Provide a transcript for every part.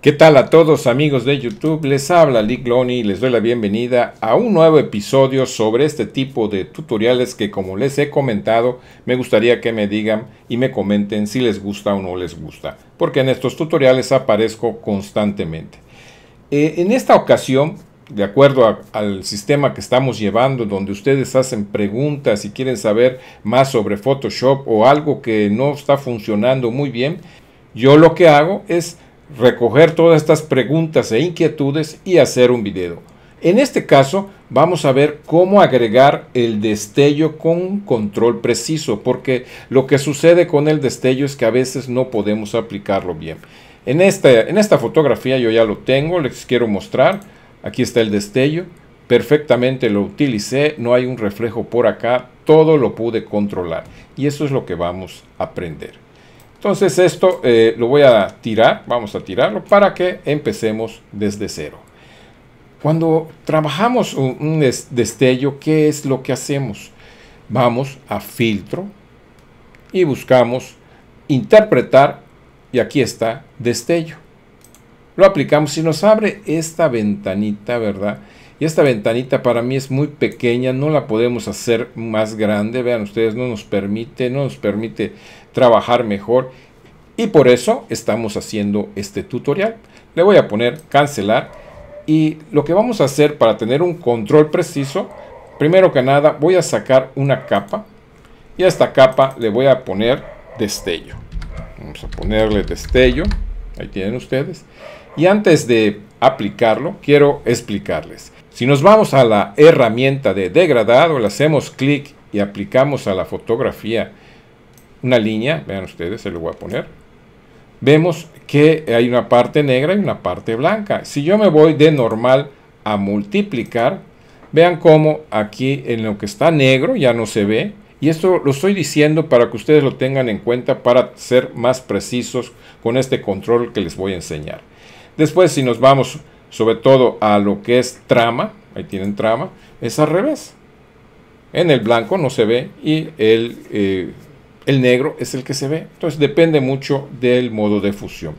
¿Qué tal a todos amigos de YouTube? Les habla Lick y les doy la bienvenida a un nuevo episodio sobre este tipo de tutoriales que como les he comentado, me gustaría que me digan y me comenten si les gusta o no les gusta, porque en estos tutoriales aparezco constantemente. Eh, en esta ocasión, de acuerdo al sistema que estamos llevando, donde ustedes hacen preguntas y quieren saber más sobre Photoshop o algo que no está funcionando muy bien, yo lo que hago es recoger todas estas preguntas e inquietudes y hacer un video. En este caso vamos a ver cómo agregar el destello con control preciso, porque lo que sucede con el destello es que a veces no podemos aplicarlo bien. En esta, en esta fotografía yo ya lo tengo, les quiero mostrar. Aquí está el destello, perfectamente lo utilicé, no hay un reflejo por acá, todo lo pude controlar. Y eso es lo que vamos a aprender. Entonces esto eh, lo voy a tirar, vamos a tirarlo para que empecemos desde cero. Cuando trabajamos un, un destello, ¿qué es lo que hacemos? Vamos a filtro y buscamos interpretar y aquí está destello. Lo aplicamos y nos abre esta ventanita, ¿verdad? Y esta ventanita para mí es muy pequeña, no la podemos hacer más grande. Vean ustedes, no nos permite, no nos permite trabajar mejor y por eso estamos haciendo este tutorial. Le voy a poner cancelar y lo que vamos a hacer para tener un control preciso, primero que nada voy a sacar una capa y a esta capa le voy a poner destello. Vamos a ponerle destello, ahí tienen ustedes. Y antes de aplicarlo, quiero explicarles. Si nos vamos a la herramienta de degradado, le hacemos clic y aplicamos a la fotografía una línea, vean ustedes, se lo voy a poner. Vemos que hay una parte negra y una parte blanca. Si yo me voy de normal a multiplicar, vean cómo aquí en lo que está negro ya no se ve. Y esto lo estoy diciendo para que ustedes lo tengan en cuenta para ser más precisos con este control que les voy a enseñar. Después si nos vamos sobre todo a lo que es trama, ahí tienen trama, es al revés. En el blanco no se ve y el eh, el negro es el que se ve. Entonces depende mucho del modo de fusión.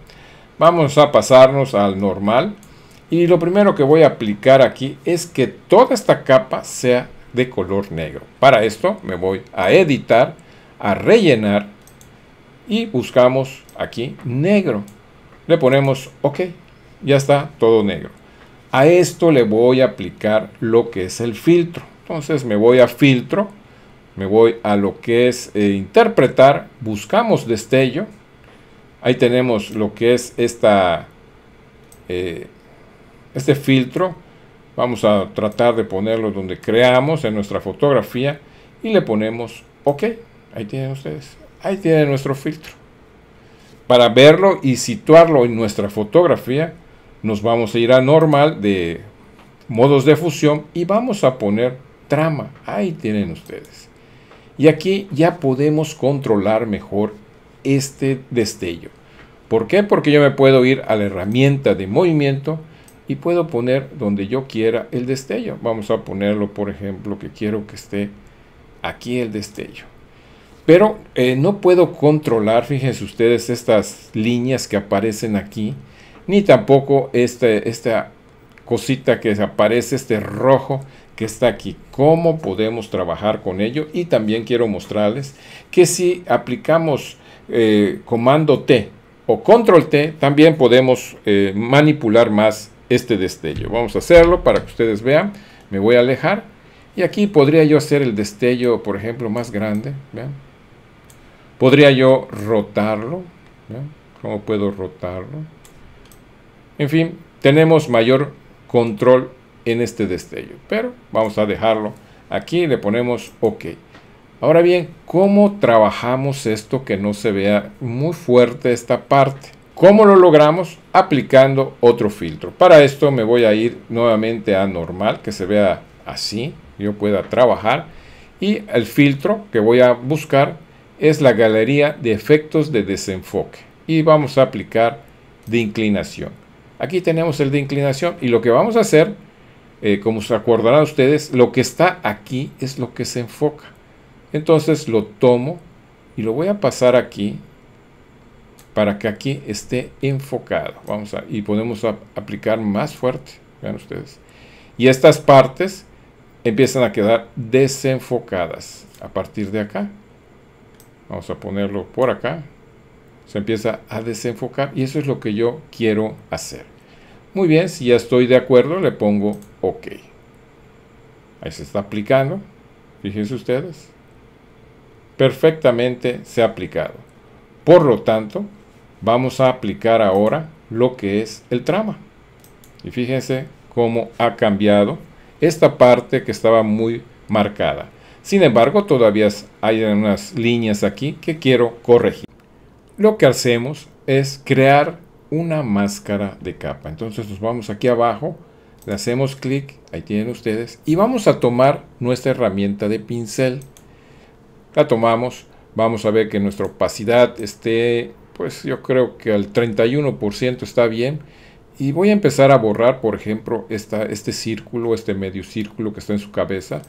Vamos a pasarnos al normal. Y lo primero que voy a aplicar aquí es que toda esta capa sea de color negro. Para esto me voy a editar, a rellenar y buscamos aquí negro. Le ponemos OK. Ya está todo negro. A esto le voy a aplicar lo que es el filtro. Entonces me voy a filtro me voy a lo que es eh, interpretar, buscamos destello, ahí tenemos lo que es esta, eh, este filtro, vamos a tratar de ponerlo donde creamos en nuestra fotografía y le ponemos ok, ahí tienen ustedes, ahí tienen nuestro filtro. Para verlo y situarlo en nuestra fotografía, nos vamos a ir a normal de modos de fusión y vamos a poner trama. Ahí tienen ustedes. Y aquí ya podemos controlar mejor este destello. ¿Por qué? Porque yo me puedo ir a la herramienta de movimiento y puedo poner donde yo quiera el destello. Vamos a ponerlo, por ejemplo, que quiero que esté aquí el destello. Pero eh, no puedo controlar, fíjense ustedes, estas líneas que aparecen aquí, ni tampoco este, esta cosita que aparece, este rojo que está aquí, cómo podemos trabajar con ello y también quiero mostrarles que si aplicamos eh, comando T o control T, también podemos eh, manipular más este destello. Vamos a hacerlo para que ustedes vean, me voy a alejar y aquí podría yo hacer el destello, por ejemplo, más grande, Podría yo rotarlo, Como ¿Cómo puedo rotarlo? En fin, tenemos mayor control en este destello. Pero vamos a dejarlo aquí le ponemos OK. Ahora bien, ¿cómo trabajamos esto que no se vea muy fuerte esta parte? ¿Cómo lo logramos? Aplicando otro filtro. Para esto me voy a ir nuevamente a normal, que se vea así, yo pueda trabajar. Y el filtro que voy a buscar es la galería de efectos de desenfoque. Y vamos a aplicar de inclinación. Aquí tenemos el de inclinación y lo que vamos a hacer eh, como se acordarán ustedes, lo que está aquí es lo que se enfoca. Entonces lo tomo y lo voy a pasar aquí para que aquí esté enfocado. Vamos y podemos a, aplicar más fuerte. Vean ustedes. Y estas partes empiezan a quedar desenfocadas a partir de acá. Vamos a ponerlo por acá. Se empieza a desenfocar y eso es lo que yo quiero hacer. Muy bien, si ya estoy de acuerdo, le pongo OK. Ahí se está aplicando. Fíjense ustedes. Perfectamente se ha aplicado. Por lo tanto, vamos a aplicar ahora lo que es el trama. Y fíjense cómo ha cambiado esta parte que estaba muy marcada. Sin embargo, todavía hay unas líneas aquí que quiero corregir. Lo que hacemos es crear una máscara de capa. Entonces nos vamos aquí abajo, le hacemos clic, ahí tienen ustedes, y vamos a tomar nuestra herramienta de pincel. La tomamos, vamos a ver que nuestra opacidad esté, pues yo creo que al 31% está bien. Y voy a empezar a borrar, por ejemplo, esta, este círculo, este medio círculo que está en su cabeza.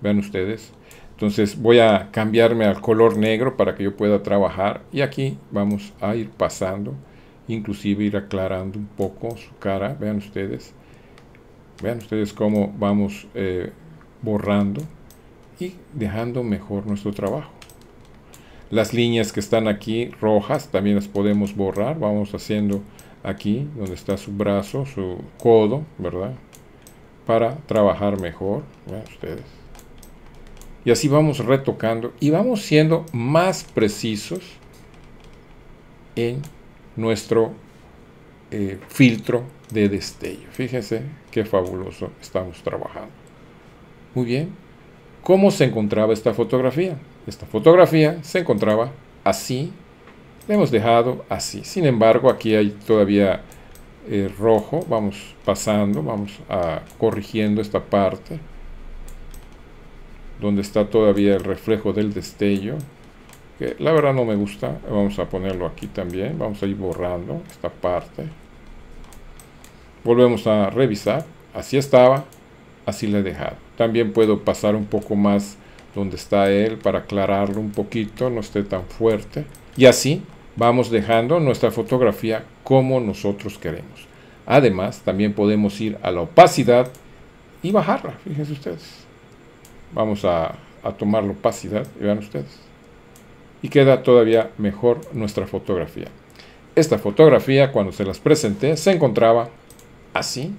Vean ustedes. Entonces voy a cambiarme al color negro para que yo pueda trabajar. Y aquí vamos a ir pasando inclusive ir aclarando un poco su cara, vean ustedes, vean ustedes cómo vamos eh, borrando y dejando mejor nuestro trabajo. Las líneas que están aquí rojas también las podemos borrar, vamos haciendo aquí donde está su brazo, su codo, ¿verdad? Para trabajar mejor, vean ustedes. Y así vamos retocando y vamos siendo más precisos en nuestro eh, filtro de destello. Fíjense qué fabuloso estamos trabajando. Muy bien. ¿Cómo se encontraba esta fotografía? Esta fotografía se encontraba así. La hemos dejado así. Sin embargo, aquí hay todavía eh, rojo. Vamos pasando, vamos a, ah, corrigiendo esta parte donde está todavía el reflejo del destello que la verdad no me gusta. Vamos a ponerlo aquí también. Vamos a ir borrando esta parte. Volvemos a revisar. Así estaba, así le he dejado. También puedo pasar un poco más donde está él para aclararlo un poquito, no esté tan fuerte. Y así vamos dejando nuestra fotografía como nosotros queremos. Además, también podemos ir a la opacidad y bajarla, fíjense ustedes. Vamos a, a tomar la opacidad y vean ustedes y queda todavía mejor nuestra fotografía. Esta fotografía, cuando se las presenté, se encontraba así.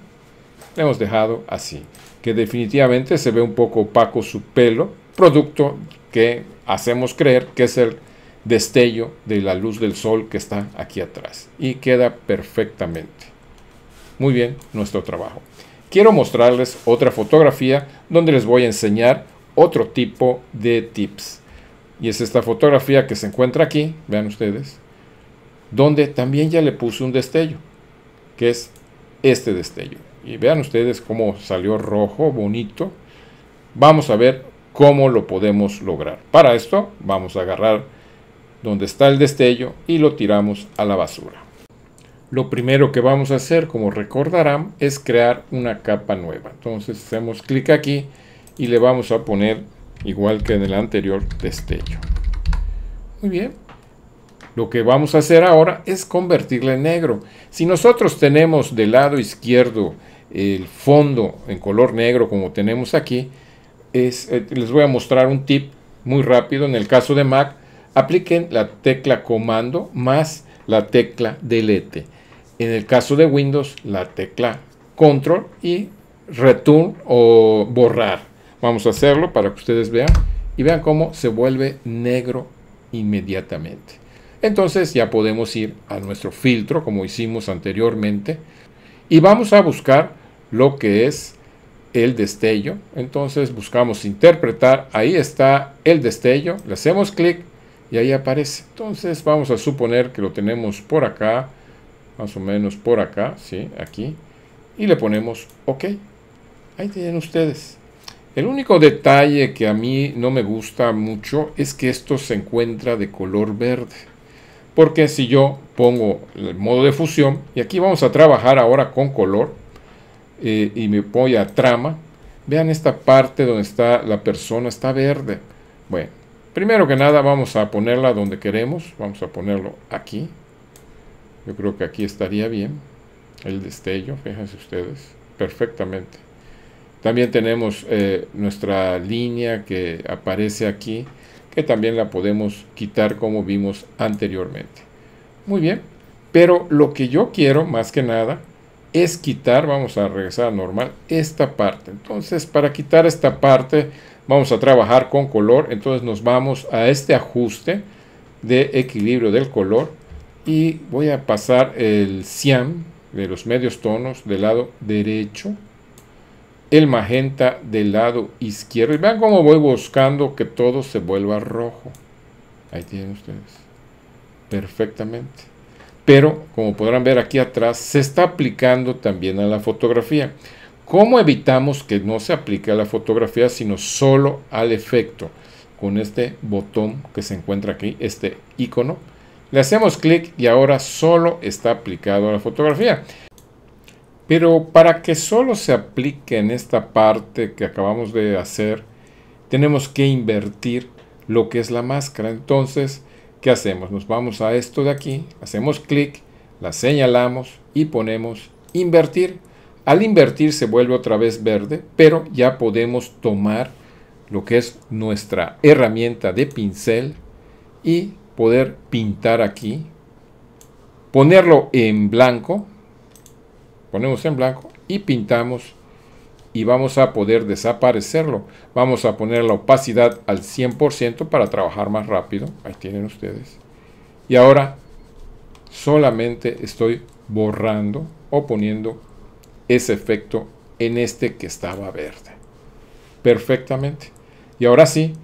La hemos dejado así. Que definitivamente se ve un poco opaco su pelo, producto que hacemos creer que es el destello de la luz del sol que está aquí atrás. Y queda perfectamente. Muy bien nuestro trabajo. Quiero mostrarles otra fotografía donde les voy a enseñar otro tipo de tips. Y es esta fotografía que se encuentra aquí, vean ustedes, donde también ya le puse un destello, que es este destello. Y vean ustedes cómo salió rojo, bonito. Vamos a ver cómo lo podemos lograr. Para esto vamos a agarrar donde está el destello y lo tiramos a la basura. Lo primero que vamos a hacer, como recordarán, es crear una capa nueva. Entonces hacemos clic aquí y le vamos a poner igual que en el anterior destello. Muy bien. Lo que vamos a hacer ahora es convertirla en negro. Si nosotros tenemos del lado izquierdo el fondo en color negro como tenemos aquí, eh, les voy a mostrar un tip muy rápido. En el caso de Mac, apliquen la tecla comando más la tecla delete. En el caso de Windows, la tecla control y return o borrar. Vamos a hacerlo para que ustedes vean y vean cómo se vuelve negro inmediatamente. Entonces ya podemos ir a nuestro filtro como hicimos anteriormente y vamos a buscar lo que es el destello. Entonces buscamos interpretar, ahí está el destello, le hacemos clic y ahí aparece. Entonces vamos a suponer que lo tenemos por acá, más o menos por acá, ¿sí? Aquí. Y le ponemos OK. Ahí tienen ustedes. El único detalle que a mí no me gusta mucho es que esto se encuentra de color verde. Porque si yo pongo el modo de fusión, y aquí vamos a trabajar ahora con color, eh, y me voy a trama, vean esta parte donde está la persona, está verde. Bueno, primero que nada vamos a ponerla donde queremos, vamos a ponerlo aquí. Yo creo que aquí estaría bien el destello, fíjense ustedes, perfectamente. También tenemos eh, nuestra línea que aparece aquí, que también la podemos quitar como vimos anteriormente. Muy bien, pero lo que yo quiero más que nada es quitar, vamos a regresar a normal, esta parte. Entonces, para quitar esta parte, vamos a trabajar con color. Entonces nos vamos a este ajuste de equilibrio del color y voy a pasar el siam de los medios tonos del lado derecho el magenta del lado izquierdo. Y vean cómo voy buscando que todo se vuelva rojo. Ahí tienen ustedes. Perfectamente. Pero, como podrán ver aquí atrás, se está aplicando también a la fotografía. ¿Cómo evitamos que no se aplique a la fotografía, sino solo al efecto? Con este botón que se encuentra aquí, este icono. Le hacemos clic y ahora solo está aplicado a la fotografía. Pero para que solo se aplique en esta parte que acabamos de hacer, tenemos que invertir lo que es la máscara. Entonces, ¿qué hacemos? Nos vamos a esto de aquí, hacemos clic, la señalamos y ponemos invertir. Al invertir se vuelve otra vez verde, pero ya podemos tomar lo que es nuestra herramienta de pincel y poder pintar aquí, ponerlo en blanco ponemos en blanco y pintamos y vamos a poder desaparecerlo. Vamos a poner la opacidad al 100% para trabajar más rápido. Ahí tienen ustedes. Y ahora solamente estoy borrando o poniendo ese efecto en este que estaba verde. Perfectamente. Y ahora sí,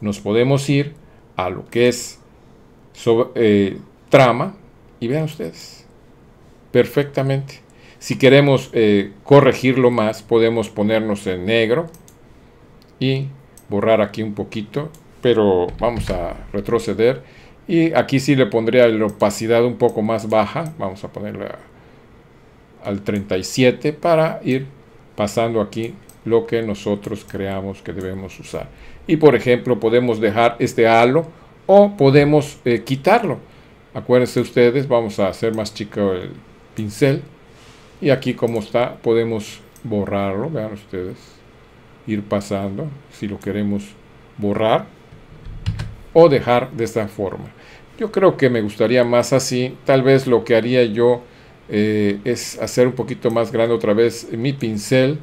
nos podemos ir a lo que es eh, trama y vean ustedes perfectamente si queremos eh, corregirlo más, podemos ponernos en negro y borrar aquí un poquito, pero vamos a retroceder. Y aquí sí le pondría la opacidad un poco más baja, vamos a ponerla al 37 para ir pasando aquí lo que nosotros creamos que debemos usar. Y por ejemplo, podemos dejar este halo o podemos eh, quitarlo. Acuérdense ustedes, vamos a hacer más chico el pincel y aquí como está, podemos borrarlo, vean ustedes, ir pasando, si lo queremos borrar o dejar de esta forma. Yo creo que me gustaría más así, tal vez lo que haría yo eh, es hacer un poquito más grande otra vez mi pincel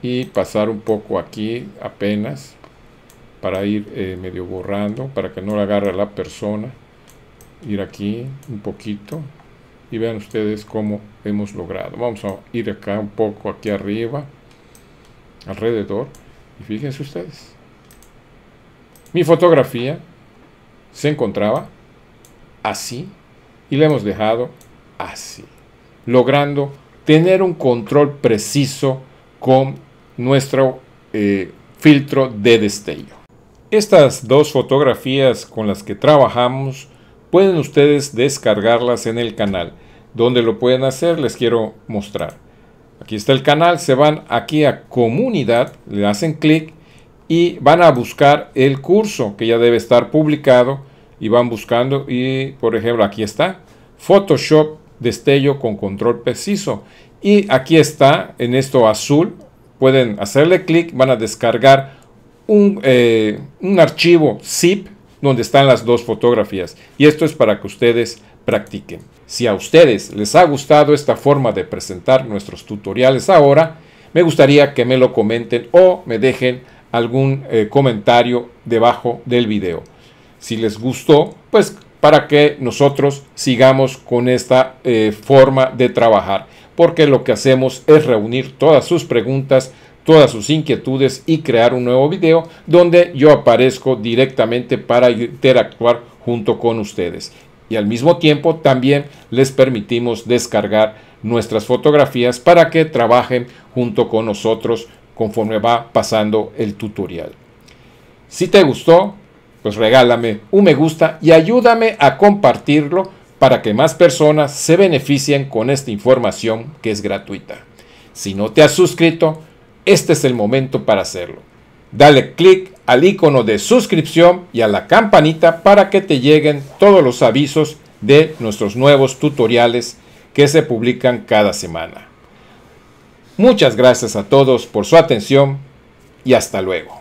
y pasar un poco aquí apenas para ir eh, medio borrando, para que no la agarre la persona. Ir aquí un poquito, y vean ustedes cómo hemos logrado. Vamos a ir acá un poco aquí arriba, alrededor, y fíjense ustedes. Mi fotografía se encontraba así y la hemos dejado así, logrando tener un control preciso con nuestro eh, filtro de destello. Estas dos fotografías con las que trabajamos pueden ustedes descargarlas en el canal. Donde lo pueden hacer les quiero mostrar. Aquí está el canal, se van aquí a comunidad, le hacen clic y van a buscar el curso que ya debe estar publicado y van buscando y por ejemplo aquí está Photoshop destello con control preciso y aquí está en esto azul pueden hacerle clic van a descargar un, eh, un archivo zip donde están las dos fotografías. Y esto es para que ustedes practiquen. Si a ustedes les ha gustado esta forma de presentar nuestros tutoriales ahora, me gustaría que me lo comenten o me dejen algún eh, comentario debajo del video. Si les gustó, pues para que nosotros sigamos con esta eh, forma de trabajar, porque lo que hacemos es reunir todas sus preguntas todas sus inquietudes y crear un nuevo video donde yo aparezco directamente para interactuar junto con ustedes. Y al mismo tiempo también les permitimos descargar nuestras fotografías para que trabajen junto con nosotros conforme va pasando el tutorial. Si te gustó, pues regálame un me gusta y ayúdame a compartirlo para que más personas se beneficien con esta información que es gratuita. Si no te has suscrito, este es el momento para hacerlo. Dale clic al icono de suscripción y a la campanita para que te lleguen todos los avisos de nuestros nuevos tutoriales que se publican cada semana. Muchas gracias a todos por su atención y hasta luego.